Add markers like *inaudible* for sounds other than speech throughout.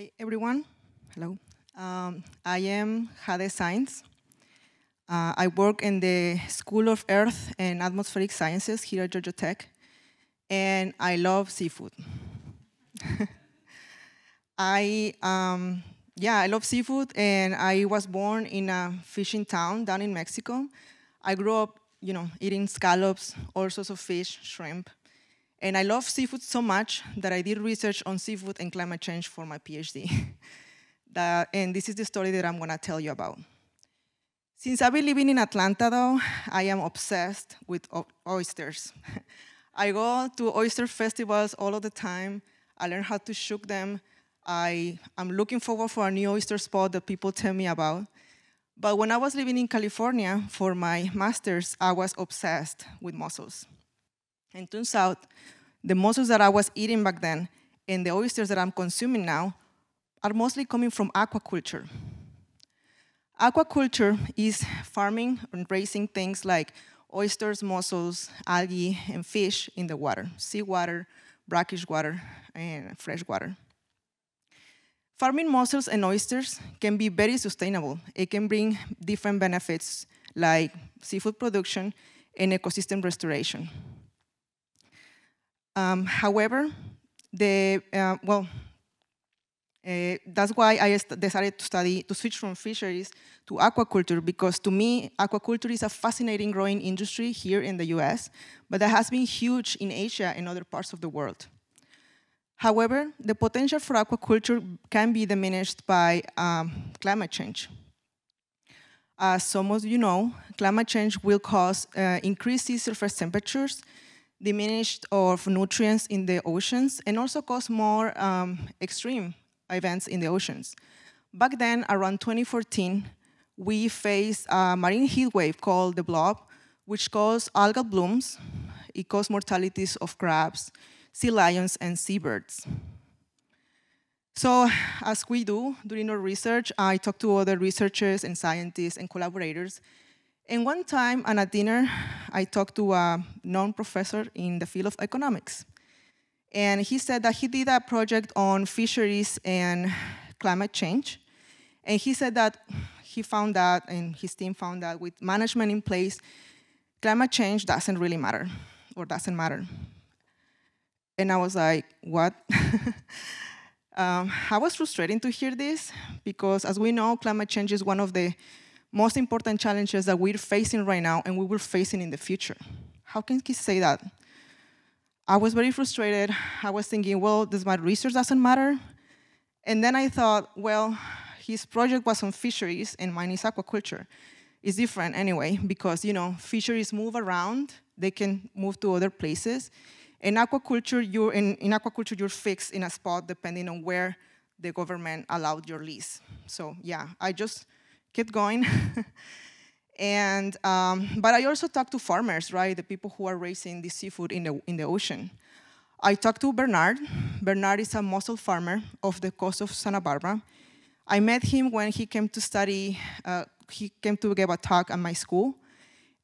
Hi, everyone. Hello. Um, I am Jade Sainz. Uh, I work in the School of Earth and Atmospheric Sciences here at Georgia Tech, and I love seafood. *laughs* I, um, yeah, I love seafood, and I was born in a fishing town down in Mexico. I grew up, you know, eating scallops, all sorts of fish, shrimp, and I love seafood so much that I did research on seafood and climate change for my PhD. *laughs* that, and this is the story that I'm gonna tell you about. Since I've been living in Atlanta, though, I am obsessed with oysters. *laughs* I go to oyster festivals all of the time. I learn how to shuck them. I am looking forward for a new oyster spot that people tell me about. But when I was living in California for my master's, I was obsessed with mussels. And turns out the mussels that I was eating back then and the oysters that I'm consuming now are mostly coming from aquaculture. Aquaculture is farming and raising things like oysters, mussels, algae, and fish in the water, seawater, brackish water, and fresh water. Farming mussels and oysters can be very sustainable. It can bring different benefits like seafood production and ecosystem restoration. Um, however, the, uh, well, uh, that's why I decided to study, to switch from fisheries to aquaculture, because to me, aquaculture is a fascinating growing industry here in the US, but that has been huge in Asia and other parts of the world. However, the potential for aquaculture can be diminished by um, climate change. As some of you know, climate change will cause uh, increased sea surface temperatures, diminished of nutrients in the oceans and also cause more um, extreme events in the oceans. Back then, around 2014, we faced a marine heat wave called the blob, which caused algal blooms. It caused mortalities of crabs, sea lions, and seabirds. So as we do during our research, I talked to other researchers and scientists and collaborators. And one time at a dinner, I talked to a known professor in the field of economics. And he said that he did a project on fisheries and climate change. And he said that he found that, and his team found that with management in place, climate change doesn't really matter or doesn't matter. And I was like, what? *laughs* um, I was frustrated to hear this because, as we know, climate change is one of the most important challenges that we're facing right now and we will facing in the future. How can he say that? I was very frustrated. I was thinking, well, does my research doesn't matter? And then I thought, well, his project was on fisheries and mine is aquaculture. It's different anyway, because you know, fisheries move around, they can move to other places. In aquaculture, you're in, in aquaculture you're fixed in a spot depending on where the government allowed your lease. So yeah, I just keep going. *laughs* and um, but I also talk to farmers, right? The people who are raising the seafood in the in the ocean. I talked to Bernard. Bernard is a mussel farmer off the coast of Santa Barbara. I met him when he came to study. Uh, he came to give a talk at my school.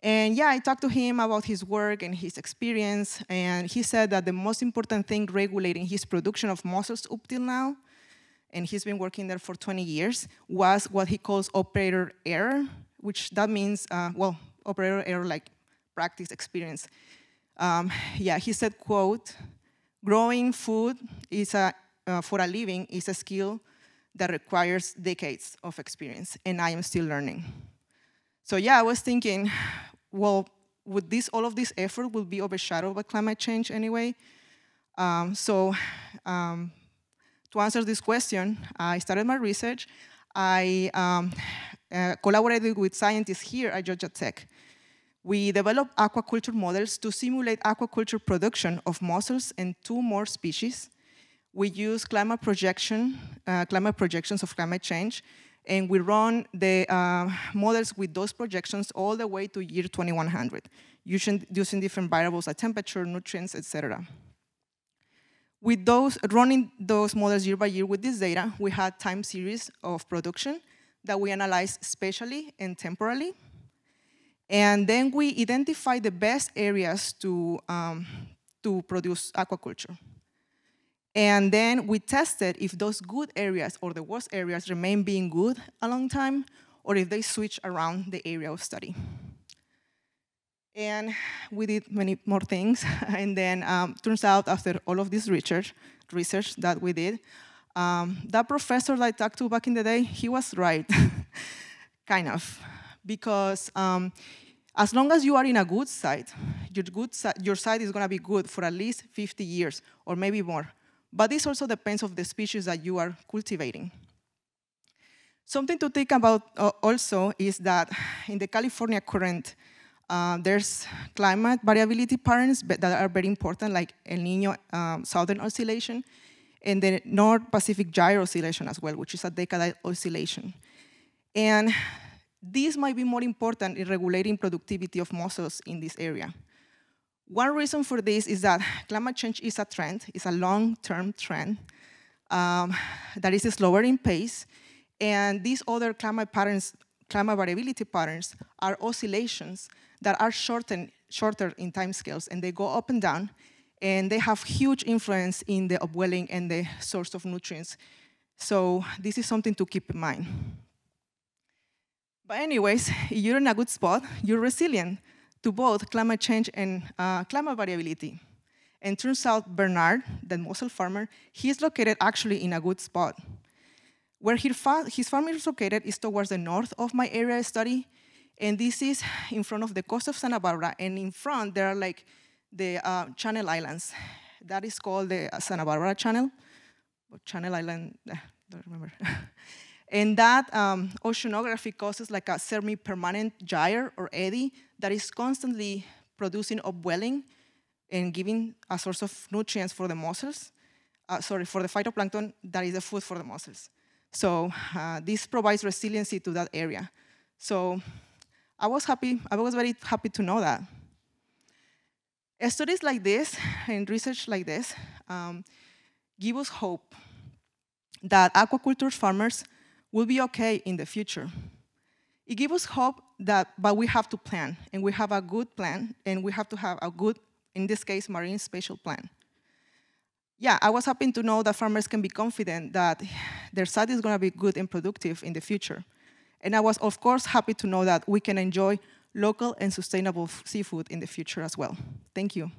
And yeah, I talked to him about his work and his experience, and he said that the most important thing regulating his production of mussels up till now and he's been working there for 20 years, was what he calls operator error, which that means, uh, well, operator error like practice experience. Um, yeah, he said, quote, growing food is a, uh, for a living is a skill that requires decades of experience, and I am still learning. So yeah, I was thinking, well, would this all of this effort will be overshadowed by climate change anyway? Um, so um, to answer this question, I started my research. I um, uh, collaborated with scientists here at Georgia Tech. We developed aquaculture models to simulate aquaculture production of mussels and two more species. We use climate projection, uh, climate projections of climate change, and we run the uh, models with those projections all the way to year 2100, using, using different variables like temperature, nutrients, etc. With those running those models year by year with this data, we had time series of production that we analyzed spatially and temporally. And then we identified the best areas to, um, to produce aquaculture. And then we tested if those good areas or the worst areas remain being good a long time, or if they switch around the area of study. And we did many more things. *laughs* and then um, turns out after all of this research, research that we did, um, that professor that I talked to back in the day, he was right, *laughs* kind of, because um, as long as you are in a good site, your good si your site is going to be good for at least 50 years or maybe more. But this also depends of the species that you are cultivating. Something to think about uh, also is that in the California current, uh, there's climate variability patterns that are very important, like El Nino um, Southern Oscillation, and the North Pacific Gyre Oscillation as well, which is a decadal oscillation. And these might be more important in regulating productivity of mussels in this area. One reason for this is that climate change is a trend, it's a long-term trend um, that is slower in pace, and these other climate patterns, climate variability patterns, are oscillations that are shorten, shorter in timescales, and they go up and down, and they have huge influence in the upwelling and the source of nutrients. So this is something to keep in mind. But anyways, you're in a good spot. You're resilient to both climate change and uh, climate variability. And turns out Bernard, the Mosel farmer, he is located actually in a good spot. Where his farm is located is towards the north of my area study, and this is in front of the coast of Santa Barbara. And in front, there are like the uh, Channel Islands. That is called the uh, Santa Barbara Channel, or Channel Island, I eh, don't remember. *laughs* and that um, oceanography causes like a semi-permanent gyre or eddy that is constantly producing upwelling and giving a source of nutrients for the mussels, uh, sorry, for the phytoplankton that is the food for the mussels. So uh, this provides resiliency to that area. So I was happy, I was very happy to know that. Studies like this and research like this um, give us hope that aquaculture farmers will be okay in the future. It gives us hope that, but we have to plan, and we have a good plan, and we have to have a good, in this case, marine spatial plan. Yeah, I was happy to know that farmers can be confident that their site is gonna be good and productive in the future. And I was, of course, happy to know that we can enjoy local and sustainable seafood in the future as well. Thank you.